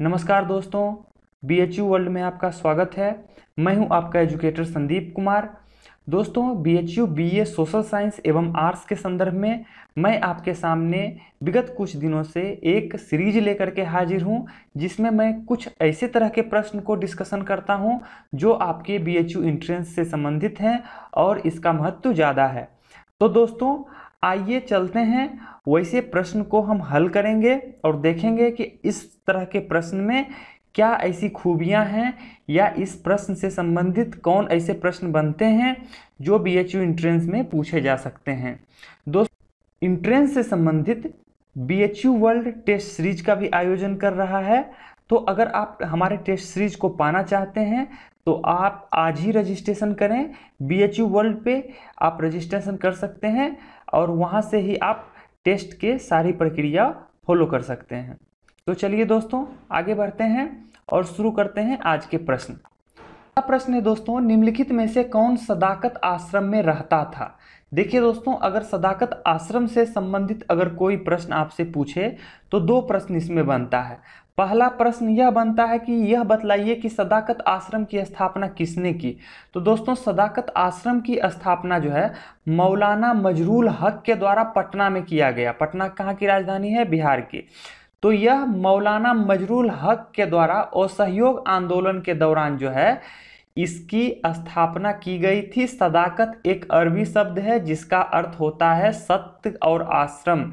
नमस्कार दोस्तों B H U world में आपका स्वागत है मैं हूं आपका एजुकेटर संदीप कुमार दोस्तों B H U B A social science एवं आर्ट्स के संदर्भ में मैं आपके सामने विगत कुछ दिनों से एक सीरीज लेकर के हाजिर हूं जिसमें मैं कुछ ऐसे तरह के प्रश्न को डिस्कशन करता हूं जो आपके बी एच यू इंट्रेंस से संबंधित हैं और इसका महत्व ज़्यादा है तो दोस्तों आइए चलते हैं वैसे प्रश्न को हम हल करेंगे और देखेंगे कि इस तरह के प्रश्न में क्या ऐसी खूबियां हैं या इस प्रश्न से संबंधित कौन ऐसे प्रश्न बनते हैं जो बी एच यू इंट्रेंस में पूछे जा सकते हैं दोस्तों इंट्रेंस से संबंधित B H U world test series का भी आयोजन कर रहा है तो अगर आप हमारे टेस्ट सीरीज को पाना चाहते हैं तो आप आज ही रजिस्ट्रेशन करें बी एच यू वर्ल्ड पे आप रजिस्ट्रेशन कर सकते हैं और वहाँ से ही आप टेस्ट के सारी प्रक्रिया फॉलो कर सकते हैं तो चलिए दोस्तों आगे बढ़ते हैं और शुरू करते हैं आज के प्रश्न प्रश्न है दोस्तों निम्नलिखित में से कौन सदाकत आश्रम में रहता था देखिए दोस्तों अगर सदाकत आश्रम से संबंधित अगर कोई प्रश्न आपसे पूछे तो दो प्रश्न इसमें बनता है पहला प्रश्न यह बनता है कि यह बतलाइए कि सदाकत आश्रम की स्थापना किसने की तो दोस्तों सदाकत आश्रम की स्थापना जो है मौलाना मजरूल हक के द्वारा पटना में किया गया पटना कहाँ की राजधानी है बिहार की तो यह मौलाना मजरूल हक के द्वारा असहयोग आंदोलन के दौरान जो है इसकी स्थापना की गई थी सदाकत एक अरबी शब्द है जिसका अर्थ होता है सत्य और आश्रम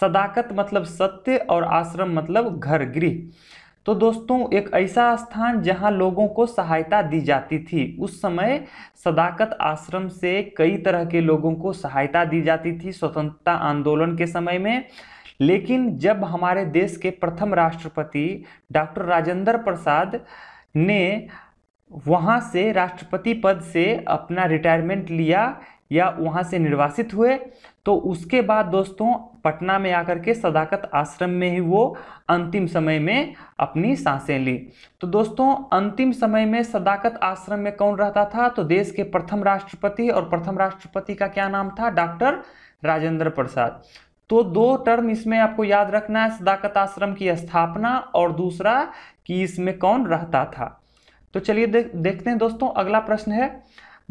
सदाकत मतलब सत्य और आश्रम मतलब घर गृह तो दोस्तों एक ऐसा स्थान जहां लोगों को सहायता दी जाती थी उस समय सदाकत आश्रम से कई तरह के लोगों को सहायता दी जाती थी स्वतंत्रता आंदोलन के समय में लेकिन जब हमारे देश के प्रथम राष्ट्रपति डॉक्टर राजेंद्र प्रसाद ने वहाँ से राष्ट्रपति पद से अपना रिटायरमेंट लिया या वहाँ से निर्वासित हुए तो उसके बाद दोस्तों पटना में आकर के सदाकत आश्रम में ही वो अंतिम समय में अपनी सांसें ली तो दोस्तों अंतिम समय में सदाकत आश्रम में कौन रहता था तो देश के प्रथम राष्ट्रपति और प्रथम राष्ट्रपति का क्या नाम था डॉक्टर राजेंद्र प्रसाद तो दो टर्म इसमें आपको याद रखना है सदाकत आश्रम की स्थापना और दूसरा कि इसमें कौन रहता था तो चलिए देख देखते हैं दोस्तों अगला प्रश्न है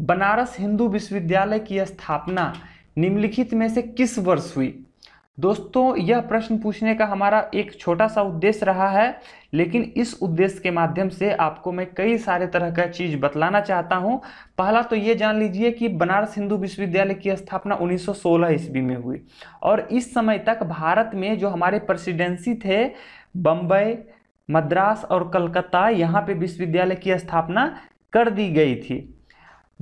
बनारस हिंदू विश्वविद्यालय की स्थापना निम्नलिखित में से किस वर्ष हुई दोस्तों यह प्रश्न पूछने का हमारा एक छोटा सा उद्देश्य रहा है लेकिन इस उद्देश्य के माध्यम से आपको मैं कई सारे तरह का चीज़ बतलाना चाहता हूं पहला तो ये जान लीजिए कि बनारस हिंदू विश्वविद्यालय की स्थापना 1916 ईस्वी में हुई और इस समय तक भारत में जो हमारे प्रेसिडेंसी थे बम्बई मद्रास और कलकत्ता यहाँ पे विश्वविद्यालय की स्थापना कर दी गई थी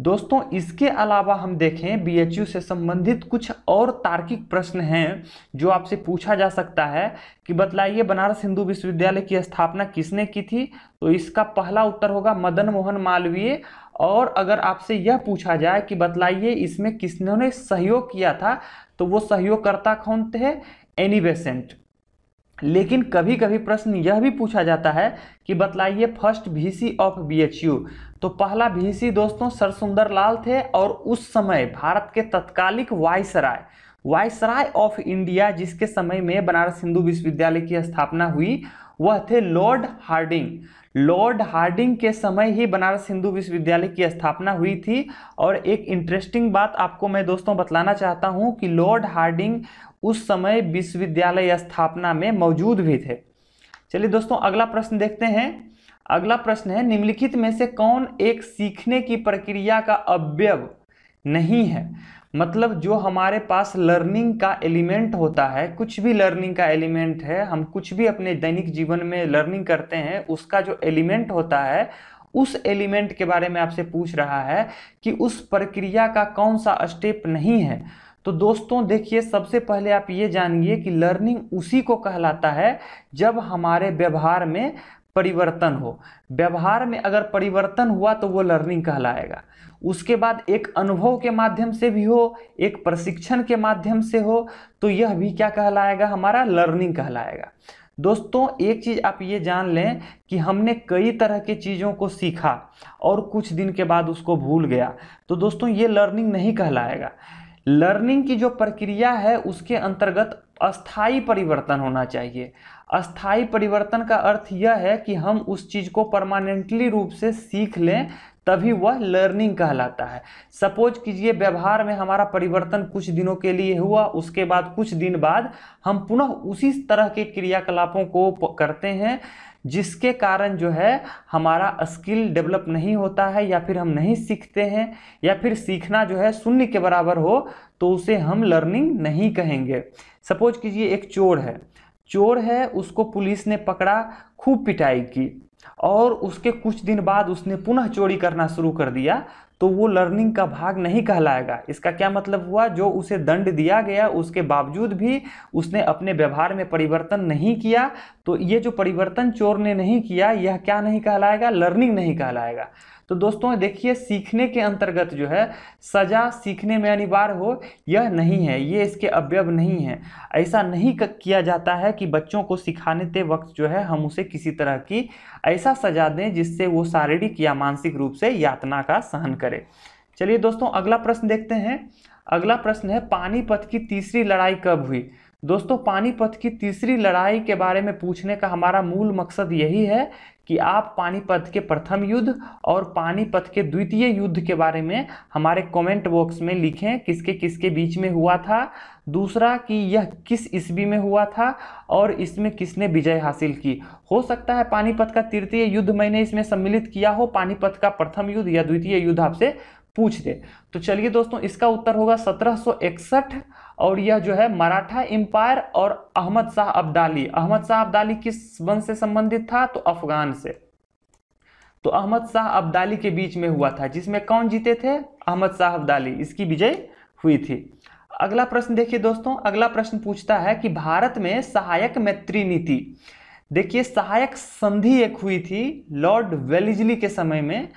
दोस्तों इसके अलावा हम देखें बीएचयू से संबंधित कुछ और तार्किक प्रश्न हैं जो आपसे पूछा जा सकता है कि बतलाइए बनारस हिंदू विश्वविद्यालय की स्थापना किसने की थी तो इसका पहला उत्तर होगा मदन मोहन मालवीय और अगर आपसे यह पूछा जाए कि बतलाइए इसमें किसने सहयोग किया था तो वो सहयोगकर्ता कौन थे एनी बेसेंट लेकिन कभी कभी प्रश्न यह भी पूछा जाता है कि बतलाइए फर्स्ट वीसी ऑफ बीएचयू तो पहला वीसी दोस्तों सर सुंदर लाल थे और उस समय भारत के तत्कालिक वायसराय वायसराय ऑफ इंडिया जिसके समय में बनारस हिंदू विश्वविद्यालय की स्थापना हुई वह थे लॉर्ड हार्डिंग लॉर्ड हार्डिंग के समय ही बनारस हिंदू विश्वविद्यालय की स्थापना हुई थी और एक इंटरेस्टिंग बात आपको मैं दोस्तों बतलाना चाहता हूँ कि लॉर्ड हार्डिंग उस समय विश्वविद्यालय स्थापना में मौजूद भी थे चलिए दोस्तों अगला प्रश्न देखते हैं अगला प्रश्न है निम्नलिखित में से कौन एक सीखने की प्रक्रिया का अवयव नहीं है मतलब जो हमारे पास लर्निंग का एलिमेंट होता है कुछ भी लर्निंग का एलिमेंट है हम कुछ भी अपने दैनिक जीवन में लर्निंग करते हैं उसका जो एलिमेंट होता है उस एलिमेंट के बारे में आपसे पूछ रहा है कि उस प्रक्रिया का कौन सा स्टेप नहीं है तो दोस्तों देखिए सबसे पहले आप ये जानिए कि लर्निंग उसी को कहलाता है जब हमारे व्यवहार में परिवर्तन हो व्यवहार में अगर परिवर्तन हुआ तो वो लर्निंग कहलाएगा उसके बाद एक अनुभव के माध्यम से भी हो एक प्रशिक्षण के माध्यम से हो तो यह भी क्या कहलाएगा हमारा लर्निंग कहलाएगा दोस्तों एक चीज़ आप ये जान लें कि हमने कई तरह के चीज़ों को सीखा और कुछ दिन के बाद उसको भूल गया तो दोस्तों ये लर्निंग नहीं कहलाएगा लर्निंग की जो प्रक्रिया है उसके अंतर्गत अस्थाई परिवर्तन होना चाहिए अस्थाई परिवर्तन का अर्थ यह है कि हम उस चीज़ को परमानेंटली रूप से सीख लें तभी वह लर्निंग कहलाता है सपोज कीजिए व्यवहार में हमारा परिवर्तन कुछ दिनों के लिए हुआ उसके बाद कुछ दिन बाद हम पुनः उसी तरह के क्रियाकलापों को करते हैं जिसके कारण जो है हमारा स्किल डेवलप नहीं होता है या फिर हम नहीं सीखते हैं या फिर सीखना जो है शून्य के बराबर हो तो उसे हम लर्निंग नहीं कहेंगे सपोज कीजिए एक चोर है चोर है उसको पुलिस ने पकड़ा खूब पिटाई की और उसके कुछ दिन बाद उसने पुनः चोरी करना शुरू कर दिया तो वो लर्निंग का भाग नहीं कहलाएगा इसका क्या मतलब हुआ जो उसे दंड दिया गया उसके बावजूद भी उसने अपने व्यवहार में परिवर्तन नहीं किया तो ये जो परिवर्तन चोर ने नहीं किया यह क्या नहीं कहलाएगा लर्निंग नहीं कहलाएगा तो दोस्तों देखिए सीखने के अंतर्गत जो है सजा सीखने में अनिवार्य हो यह नहीं है ये इसके अवयव नहीं है ऐसा नहीं किया जाता है कि बच्चों को सिखाने वक्त जो है हम उसे किसी तरह की ऐसा सजा दें जिससे वो शारीरिक या मानसिक रूप से यातना का सहन करे चलिए दोस्तों अगला प्रश्न देखते हैं अगला प्रश्न है पानीपत की तीसरी लड़ाई कब हुई दोस्तों पानीपत की तीसरी लड़ाई के बारे में पूछने का हमारा मूल मकसद यही है कि आप पानीपत के प्रथम युद्ध और पानीपत के द्वितीय युद्ध के बारे में हमारे कमेंट बॉक्स में लिखें किसके किसके बीच में हुआ था दूसरा कि यह किस ईस्वी में हुआ था और इसमें किसने विजय हासिल की हो सकता है पानीपत का तृतीय युद्ध मैंने इसमें सम्मिलित किया हो पानीपत का प्रथम युद्ध या द्वितीय युद्ध आपसे पूछ दे तो चलिए दोस्तों इसका उत्तर होगा सत्रह और यह जो है मराठा एम्पायर और अहमद शाह अब्दाली अहमद शाह अब्दाली किस वंश से संबंधित था तो अफगान से तो अहमद शाह अब्दाली के बीच में हुआ था जिसमें कौन जीते थे अहमद शाह अब्दाली इसकी विजय हुई थी अगला प्रश्न देखिए दोस्तों अगला प्रश्न पूछता है कि भारत में सहायक मैत्री नीति देखिए सहायक संधि एक हुई थी लॉर्ड वेलिजली के समय में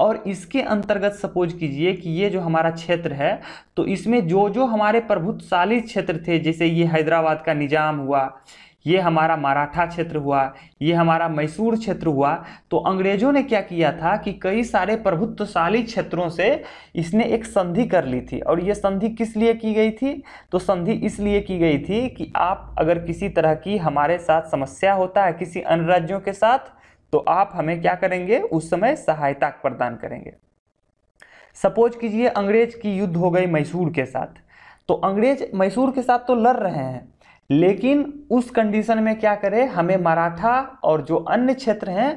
और इसके अंतर्गत सपोज कीजिए कि ये जो हमारा क्षेत्र है तो इसमें जो जो हमारे प्रभुत्वशाली क्षेत्र थे जैसे ये हैदराबाद का निज़ाम हुआ ये हमारा मराठा क्षेत्र हुआ ये हमारा मैसूर क्षेत्र हुआ तो अंग्रेजों ने क्या किया था कि कई सारे प्रभुत्वशाली क्षेत्रों से इसने एक संधि कर ली थी और ये संधि किस लिए की गई थी तो संधि इसलिए की गई थी कि आप अगर किसी तरह की हमारे साथ समस्या होता है किसी अन्य राज्यों के साथ तो आप हमें क्या करेंगे उस समय सहायता प्रदान करेंगे सपोज कीजिए अंग्रेज की युद्ध हो गई मैसूर के साथ तो अंग्रेज मैसूर के साथ तो लड़ रहे हैं लेकिन उस कंडीशन में क्या करें हमें मराठा और जो अन्य क्षेत्र हैं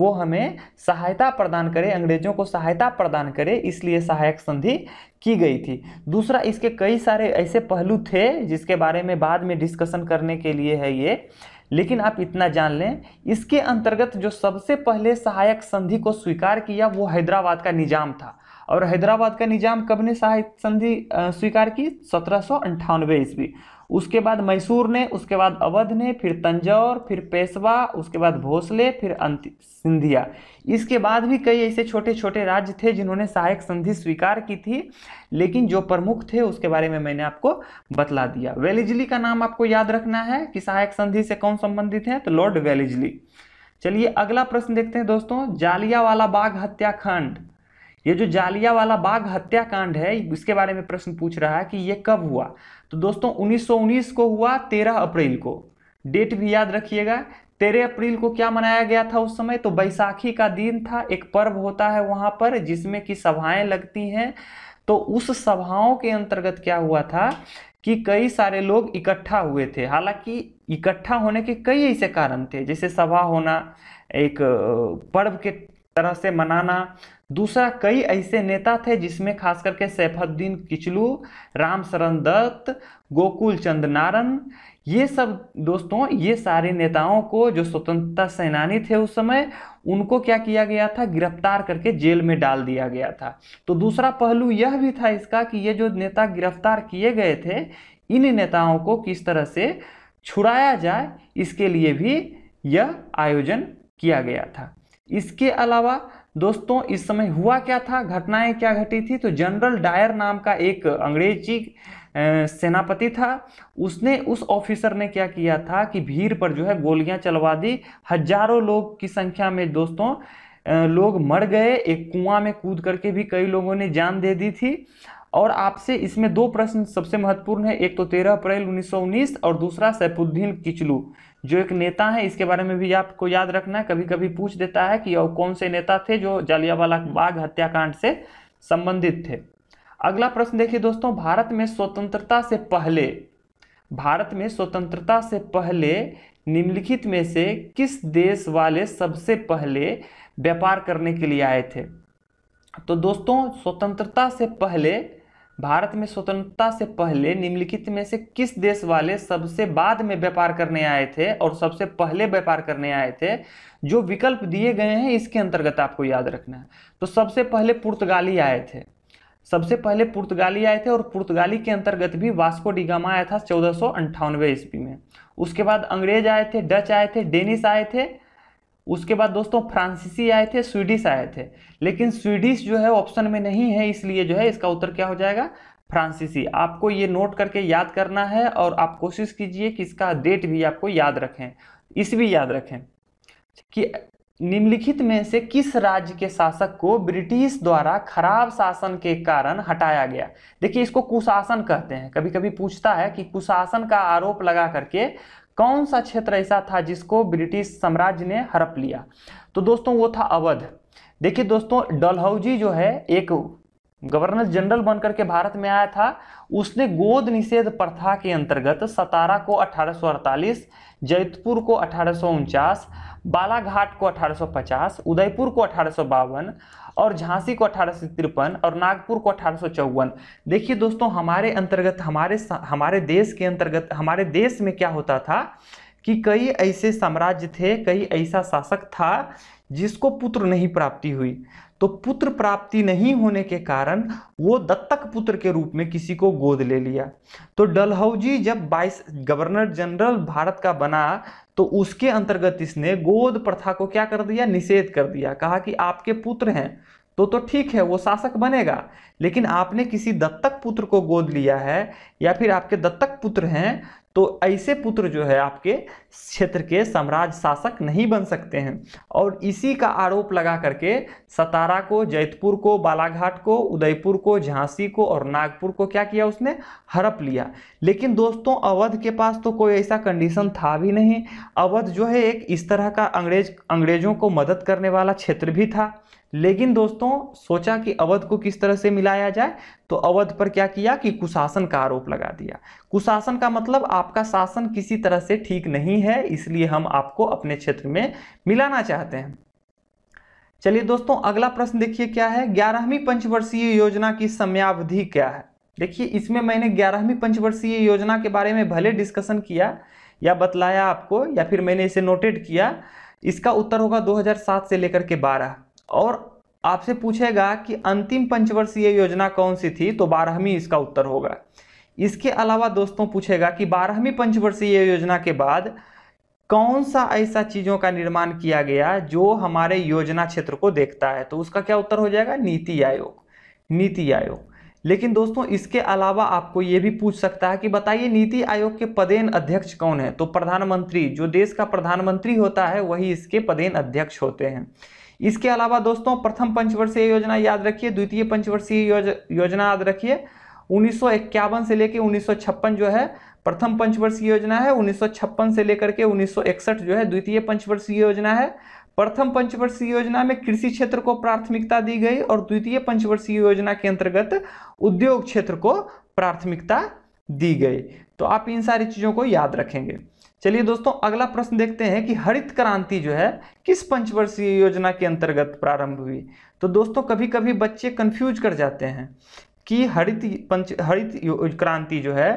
वो हमें सहायता प्रदान करें अंग्रेजों को सहायता प्रदान करे इसलिए सहायक संधि की गई थी दूसरा इसके कई सारे ऐसे पहलू थे जिसके बारे में बाद में डिस्कशन करने के लिए है ये लेकिन आप इतना जान लें इसके अंतर्गत जो सबसे पहले सहायक संधि को स्वीकार किया वो हैदराबाद का निजाम था और हैदराबाद का निजाम कब ने सहायक संधि स्वीकार की सत्रह सौ ईस्वी उसके बाद मैसूर ने उसके बाद अवध ने फिर तंजौर फिर पेशवा उसके बाद भोसले फिर अंत सिंधिया इसके बाद भी कई ऐसे छोटे छोटे राज्य थे जिन्होंने सहायक संधि स्वीकार की थी लेकिन जो प्रमुख थे उसके बारे में मैंने आपको बतला दिया वेलिजली का नाम आपको याद रखना है कि सहायक संधि से कौन संबंधित है तो लॉर्ड वेलिजली चलिए अगला प्रश्न देखते हैं दोस्तों जालियावाला बाग हत्याखंड ये जो जालिया वाला बाघ हत्याकांड है इसके बारे में प्रश्न पूछ रहा है कि ये कब हुआ तो दोस्तों 1919 को हुआ 13 अप्रैल को डेट भी याद रखिएगा तेरह अप्रैल को क्या मनाया गया था उस समय तो बैसाखी का दिन था एक पर्व होता है वहाँ पर जिसमें कि सभाएं लगती हैं तो उस सभाओं के अंतर्गत क्या हुआ था कि कई सारे लोग इकट्ठा हुए थे हालांकि इकट्ठा होने के कई ऐसे कारण थे जैसे सभा होना एक पर्व के तरह से मनाना दूसरा कई ऐसे नेता थे जिसमें खास करके सैफुद्दीन किचलू राम शरण दत्त गोकुल चंद नारन ये सब दोस्तों ये सारे नेताओं को जो स्वतंत्रता सेनानी थे उस समय उनको क्या किया गया था गिरफ्तार करके जेल में डाल दिया गया था तो दूसरा पहलू यह भी था इसका कि ये जो नेता गिरफ्तार किए गए थे इन नेताओं को किस तरह से छुड़ाया जाए इसके लिए भी यह आयोजन किया गया था इसके अलावा दोस्तों इस समय हुआ क्या था घटनाएं क्या घटी थी तो जनरल डायर नाम का एक अंग्रेजी सेनापति था उसने उस ऑफिसर ने क्या किया था कि भीड़ पर जो है गोलियां चलवा दी हजारों लोग की संख्या में दोस्तों लोग मर गए एक कुआं में कूद करके भी कई लोगों ने जान दे दी थी और आपसे इसमें दो प्रश्न सबसे महत्वपूर्ण है एक तो 13 अप्रैल 1919 और दूसरा सैफुद्दीन किचलू जो एक नेता है इसके बारे में भी आपको याद रखना है कभी कभी पूछ देता है कि वो कौन से नेता थे जो जालियावाला बाग हत्याकांड से संबंधित थे अगला प्रश्न देखिए दोस्तों भारत में स्वतंत्रता से पहले भारत में स्वतंत्रता से पहले निम्नलिखित में से किस देश वाले सबसे पहले व्यापार करने के लिए आए थे तो दोस्तों स्वतंत्रता से पहले भारत में स्वतंत्रता से पहले निम्नलिखित में से किस देश वाले सबसे बाद में व्यापार करने आए थे और सबसे पहले व्यापार करने आए थे जो विकल्प दिए गए हैं इसके अंतर्गत आपको याद रखना है तो सबसे पहले पुर्तगाली आए थे सबसे पहले पुर्तगाली आए थे और पुर्तगाली के अंतर्गत भी वास्को डिगामा आया था चौदह ईस्वी में उसके बाद अंग्रेज आए थे डच आए थे डेनिस आए थे उसके बाद दोस्तों फ्रांसीसी आए थे स्वीडिश आए थे लेकिन स्वीडिश जो है ऑप्शन में नहीं है इसलिए जो है इसका उत्तर क्या हो जाएगा फ्रांसीसी आपको ये नोट करके याद करना है और आप कोशिश कीजिए कि इसका डेट भी आपको याद रखें इस भी याद रखें कि निम्नलिखित में से किस राज्य के शासक को ब्रिटिश द्वारा खराब शासन के कारण हटाया गया देखिए इसको कुशासन कहते हैं कभी कभी पूछता है कि कुशासन का आरोप लगा करके कौन सा क्षेत्र ऐसा था जिसको ब्रिटिश साम्राज्य ने हड़प लिया तो दोस्तों वो था अवध देखिए दोस्तों डलहौजी जो है एक गवर्नर जनरल बनकर के भारत में आया था उसने गोद निषेध प्रथा के अंतर्गत सतारा को 1848, जैतपुर को अठारह बालाघाट को 1850, उदयपुर को अठारह और झांसी को अठारह और नागपुर को अठारह देखिए दोस्तों हमारे अंतर्गत हमारे हमारे देश के अंतर्गत हमारे देश में क्या होता था कि कई ऐसे साम्राज्य थे कई ऐसा शासक था जिसको पुत्र नहीं प्राप्ति हुई तो पुत्र प्राप्ति नहीं होने के कारण वो दत्तक पुत्र के रूप में किसी को गोद ले लिया तो डलहौजी जब वाइस गवर्नर जनरल भारत का बना तो उसके अंतर्गत इसने गोद प्रथा को क्या कर दिया निषेध कर दिया कहा कि आपके पुत्र हैं तो तो ठीक है वो शासक बनेगा लेकिन आपने किसी दत्तक पुत्र को गोद लिया है या फिर आपके दत्तक पुत्र हैं तो ऐसे पुत्र जो है आपके क्षेत्र के साम्राज्य शासक नहीं बन सकते हैं और इसी का आरोप लगा करके सतारा को जैतपुर को बालाघाट को उदयपुर को झांसी को और नागपुर को क्या किया उसने हड़प लिया लेकिन दोस्तों अवध के पास तो कोई ऐसा कंडीशन था भी नहीं अवध जो है एक इस तरह का अंग्रेज अंग्रेजों को मदद करने वाला क्षेत्र भी था लेकिन दोस्तों सोचा कि अवध को किस तरह से मिलाया जाए तो अवध पर क्या किया कि कुशासन का आरोप लगा दिया कुशासन का मतलब आपका शासन किसी तरह से ठीक नहीं है इसलिए हम आपको अपने क्षेत्र में मिलाना चाहते हैं चलिए दोस्तों अगला प्रश्न देखिए क्या है ग्यारहवीं पंचवर्षीय योजना की समयावधि क्या है देखिए इसमें मैंने ग्यारहवीं पंचवर्षीय योजना के बारे में भले डिस्कशन किया या बतलाया आपको या फिर मैंने इसे नोटेड किया इसका उत्तर होगा 2007 से लेकर के और आपसे पूछेगा कि अंतिम पंचवर्षीय योजना कौन सी थी तो बारहवीं इसका उत्तर होगा इसके अलावा दोस्तों पूछेगा कि बारहवीं पंचवर्षीय योजना के बाद कौन सा ऐसा चीज़ों का निर्माण किया गया जो हमारे योजना क्षेत्र को देखता है तो उसका क्या उत्तर हो जाएगा नीति आयोग नीति आयोग लेकिन दोस्तों इसके अलावा आपको ये भी पूछ सकता है कि बताइए नीति आयोग के पदेन अध्यक्ष कौन है तो प्रधानमंत्री जो देश का प्रधानमंत्री होता है वही इसके पदेन अध्यक्ष होते हैं इसके अलावा दोस्तों प्रथम पंचवर्षीय योजना याद रखिए द्वितीय पंचवर्षीय योज, योजना याद रखिए उन्नीस से लेकर उन्नीस जो है प्रथम पंचवर्षीय योजना है उन्नीस से लेकर के उन्नीस जो है द्वितीय पंचवर्षीय योजना है प्रथम पंचवर्षीय योजना में कृषि क्षेत्र को प्राथमिकता दी गई और द्वितीय पंचवर्षीय योजना के अंतर्गत उद्योग क्षेत्र को प्राथमिकता दी गई तो आप इन सारी चीज़ों को याद रखेंगे चलिए दोस्तों अगला प्रश्न देखते हैं कि हरित क्रांति जो है किस पंचवर्षीय योजना के अंतर्गत प्रारंभ हुई तो दोस्तों कभी कभी बच्चे कंफ्यूज कर जाते हैं कि हरित पंच हरित क्रांति जो है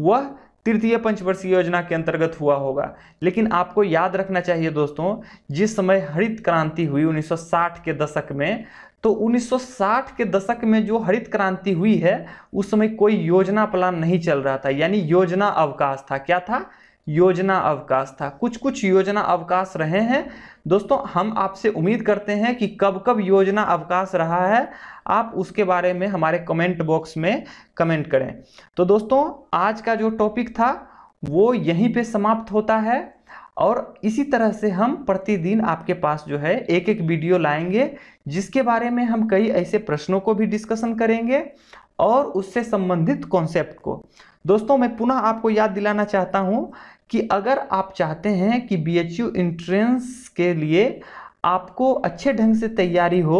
वह तृतीय पंचवर्षीय योजना के अंतर्गत हुआ होगा लेकिन आपको याद रखना चाहिए दोस्तों जिस समय हरित क्रांति हुई 1960 के दशक में तो 1960 के दशक में जो हरित क्रांति हुई है उस समय कोई योजना प्लान नहीं चल रहा था यानी योजना अवकाश था क्या था योजना अवकाश था कुछ कुछ योजना अवकाश रहे हैं दोस्तों हम आपसे उम्मीद करते हैं कि कब कब योजना अवकाश रहा है आप उसके बारे में हमारे कमेंट बॉक्स में कमेंट करें तो दोस्तों आज का जो टॉपिक था वो यहीं पे समाप्त होता है और इसी तरह से हम प्रतिदिन आपके पास जो है एक एक वीडियो लाएंगे जिसके बारे में हम कई ऐसे प्रश्नों को भी डिस्कशन करेंगे और उससे संबंधित कॉन्सेप्ट को दोस्तों मैं पुनः आपको याद दिलाना चाहता हूँ कि अगर आप चाहते हैं कि बी एच यू इंट्रेंस के लिए आपको अच्छे ढंग से तैयारी हो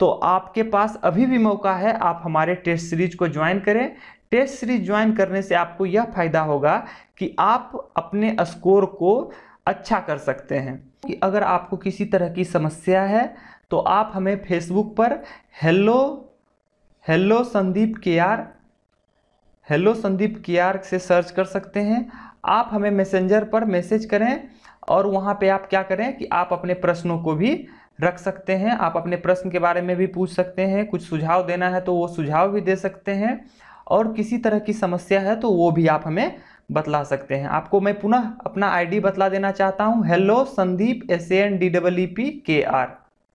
तो आपके पास अभी भी मौका है आप हमारे टेस्ट सीरीज को ज्वाइन करें टेस्ट सीरीज ज्वाइन करने से आपको यह फायदा होगा कि आप अपने स्कोर को अच्छा कर सकते हैं कि अगर आपको किसी तरह की समस्या है तो आप हमें फेसबुक पर हेलो हेलो संदीप के आर हेलो संदीप के आर से सर्च कर सकते हैं आप हमें मैसेंजर पर मैसेज करें और वहाँ पे आप क्या करें कि आप अपने प्रश्नों को भी रख सकते हैं आप अपने प्रश्न के बारे में भी पूछ सकते हैं कुछ सुझाव देना है तो वो सुझाव भी दे सकते हैं और किसी तरह की समस्या है तो वो भी आप हमें बतला सकते हैं आपको मैं पुनः अपना आईडी बतला देना चाहता हूँ hello Sandeep S A N D W P K are